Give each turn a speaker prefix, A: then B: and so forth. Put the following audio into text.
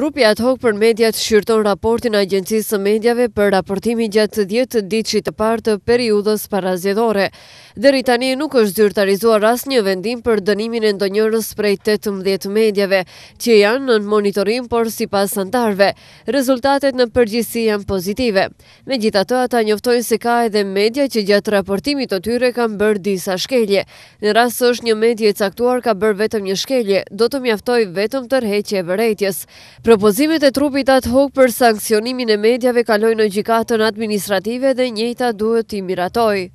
A: Trupi ad hokë për mediat shqyrton raportin Agencisë së Medjave për raportimin gjatë 10 ditëshit të parë të periudhës parazgjedhore. Deri tani nuk është zyrtarizuar asnjë vendim për dënimin e ndonjërës prej 18 medjave që janë në monitorim por sipas antarëve. Rezultatet në përgjithësi janë pozitive. Megjithatë ata njoftojnë se ka edhe media që gjatë raportimit të tyre kanë bërë disa shkelje. Në rast se është një medje e caktuar ka bërë vetëm një shkelje, do të mjaftoj vetëm tërheqje vërejtjes. Propozimet e trupit ad hoc për sankcionimin e medjave kalojnë në gjikatën administrative dhe njëta duhet të miratoj.